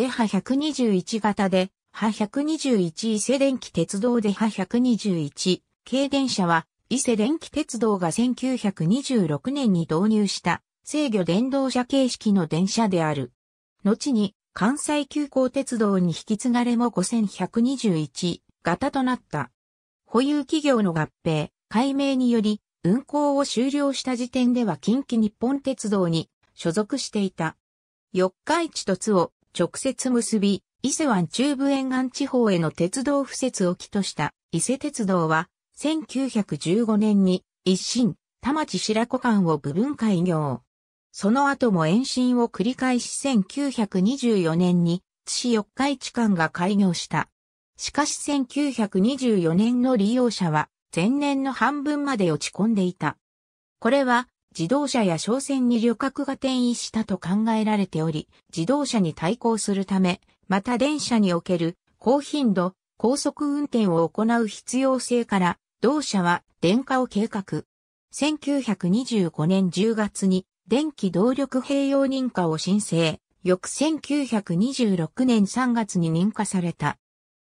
で波121型で、波121伊勢電気鉄道で波121軽電車は、伊勢電気鉄道が1926年に導入した制御電動車形式の電車である。後に関西急行鉄道に引き継がれも5121型となった。保有企業の合併、解明により運行を終了した時点では近畿日本鉄道に所属していた。四日市と津を直接結び、伊勢湾中部沿岸地方への鉄道敷設を起とした伊勢鉄道は、1915年に一新、田町白子間を部分開業。その後も延伸を繰り返し1924年に津市四日市間が開業した。しかし1924年の利用者は前年の半分まで落ち込んでいた。これは自動車や商船に旅客が転移したと考えられており、自動車に対抗するため、また電車における高頻度、高速運転を行う必要性から、同社は電化を計画。1925年10月に電気動力併用認可を申請。翌1926年3月に認可された。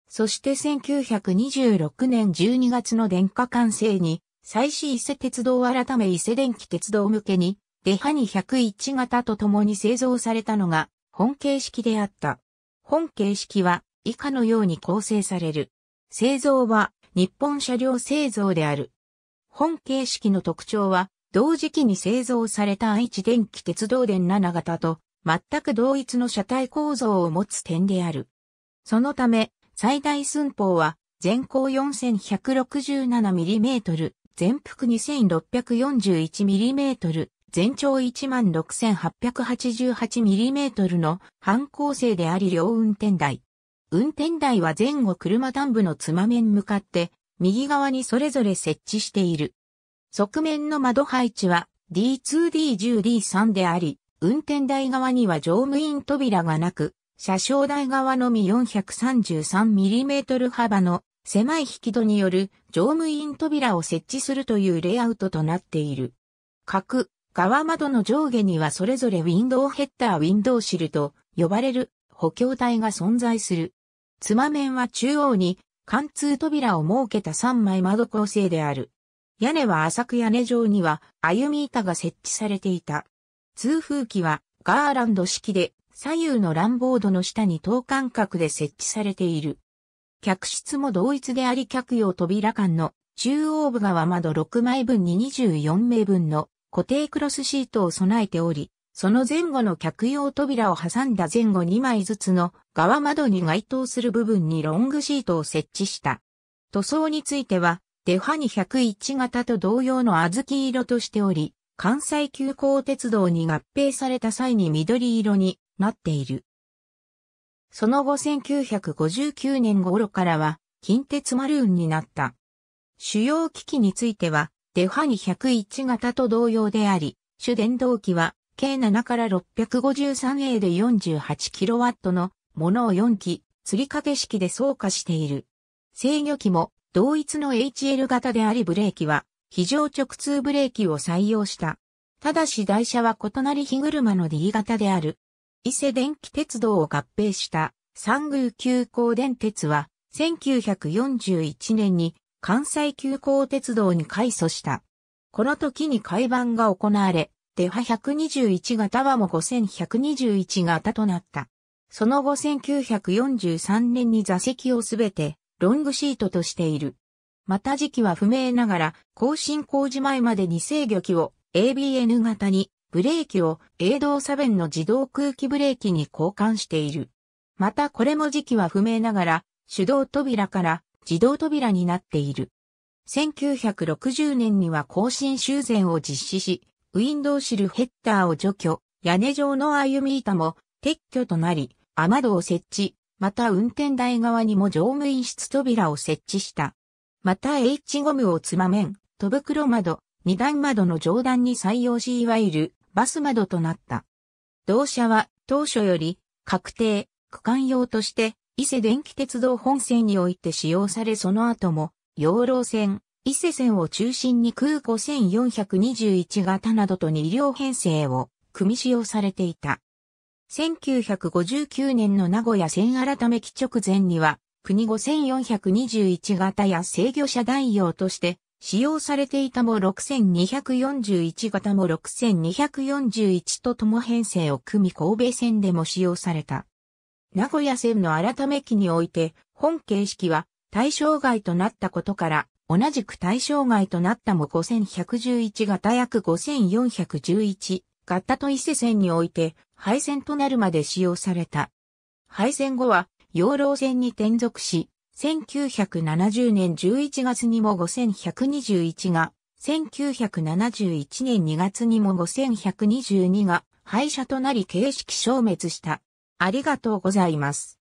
そして1926年12月の電化完成に最新伊勢鉄道改め伊勢電気鉄道向けに、デハニ101型と共に製造されたのが、本形式であった。本形式は、以下のように構成される。製造は、日本車両製造である。本形式の特徴は、同時期に製造された愛知電気鉄道電7型と、全く同一の車体構造を持つ点である。そのため、最大寸法は、全高 4167mm、全幅 2641mm、全長 16888mm の半構成であり両運転台。運転台は前後車端部のつま面向かって、右側にそれぞれ設置している。側面の窓配置は D2D10D3 であり、運転台側には乗務員扉がなく、車掌台側のみ 433mm 幅の狭い引き戸による乗務員扉を設置するというレイアウトとなっている。各側窓の上下にはそれぞれウィンドウヘッダーウィンドウシルと呼ばれる補強体が存在する。つま面は中央に貫通扉を設けた3枚窓構成である。屋根は浅く屋根上には歩み板が設置されていた。通風機はガーランド式で左右のランボードの下に等間隔で設置されている。客室も同一であり客用扉間の中央部側窓6枚分に24名分の固定クロスシートを備えており、その前後の客用扉を挟んだ前後2枚ずつの側窓に該当する部分にロングシートを設置した。塗装については、デハニ101型と同様の小豆色としており、関西急行鉄道に合併された際に緑色になっている。その後1959年頃からは近鉄マルーンになった。主要機器については、デファニ101型と同様であり、主電動機は、計7から 653A で 48kW のものを4機、吊り掛け式で走化している。制御機も同一の HL 型でありブレーキは非常直通ブレーキを採用した。ただし台車は異なり火車の D 型である。伊勢電気鉄道を合併した三宮急行電鉄は1941年に関西急行鉄道に改祖した。この時に改版が行われ、デハ121型はも5121型となった。その後1943年に座席をすべてロングシートとしている。また時期は不明ながら、更新工事前までに制御機を ABN 型にブレーキを A 動作弁の自動空気ブレーキに交換している。またこれも時期は不明ながら、手動扉から自動扉になっている。1960年には更新修繕を実施し、ウィンドウシルヘッダーを除去、屋根上の歩み板も撤去となり、雨戸を設置、また運転台側にも乗務員室扉を設置した。また H ゴムをつまめん、戸袋窓、二段窓の上段に採用し、いわゆるバス窓となった。同社は当初より確定、区間用として伊勢電気鉄道本線において使用されその後も養老線、伊勢線を中心に空港1421型などと2両編成を組み使用されていた。1959年の名古屋線改め期直前には、国5421型や制御車代用として、使用されていたも6241型も6241ととも編成を組み神戸線でも使用された。名古屋線の改め期において、本形式は対象外となったことから、同じく対象外となったも5111型約5411型と伊勢線において、廃線となるまで使用された。廃線後は、養老線に転属し、1970年11月にも5121が、1971年2月にも5122が廃車となり形式消滅した。ありがとうございます。